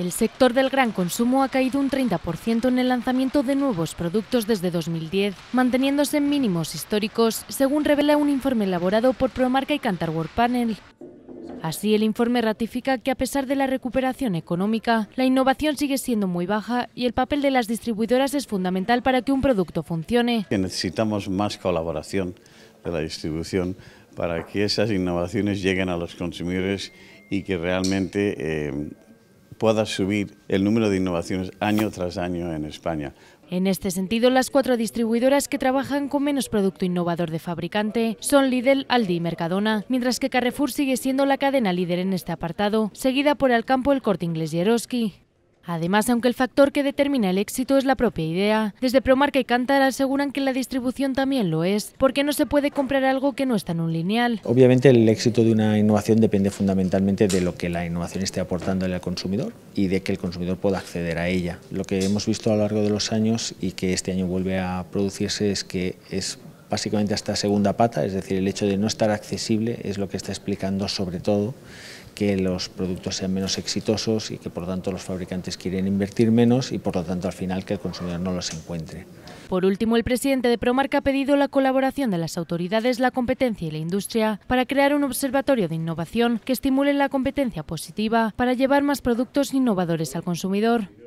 El sector del gran consumo ha caído un 30% en el lanzamiento de nuevos productos desde 2010, manteniéndose en mínimos históricos, según revela un informe elaborado por Promarca y Cantar Panel. Así, el informe ratifica que a pesar de la recuperación económica, la innovación sigue siendo muy baja y el papel de las distribuidoras es fundamental para que un producto funcione. Necesitamos más colaboración de la distribución para que esas innovaciones lleguen a los consumidores y que realmente eh, pueda subir el número de innovaciones año tras año en España. En este sentido, las cuatro distribuidoras que trabajan con menos producto innovador de fabricante son Lidl, Aldi y Mercadona, mientras que Carrefour sigue siendo la cadena líder en este apartado, seguida por Alcampo, El Corte Inglés y Eroski. Además, aunque el factor que determina el éxito es la propia idea, desde Promarca y Cantar aseguran que la distribución también lo es, porque no se puede comprar algo que no está en un lineal. Obviamente el éxito de una innovación depende fundamentalmente de lo que la innovación esté aportándole al consumidor y de que el consumidor pueda acceder a ella. Lo que hemos visto a lo largo de los años y que este año vuelve a producirse es que es básicamente esta segunda pata, es decir, el hecho de no estar accesible es lo que está explicando sobre todo que los productos sean menos exitosos y que por lo tanto los fabricantes quieren invertir menos y por lo tanto al final que el consumidor no los encuentre. Por último, el presidente de Promarca ha pedido la colaboración de las autoridades, la competencia y la industria para crear un observatorio de innovación que estimule la competencia positiva para llevar más productos innovadores al consumidor.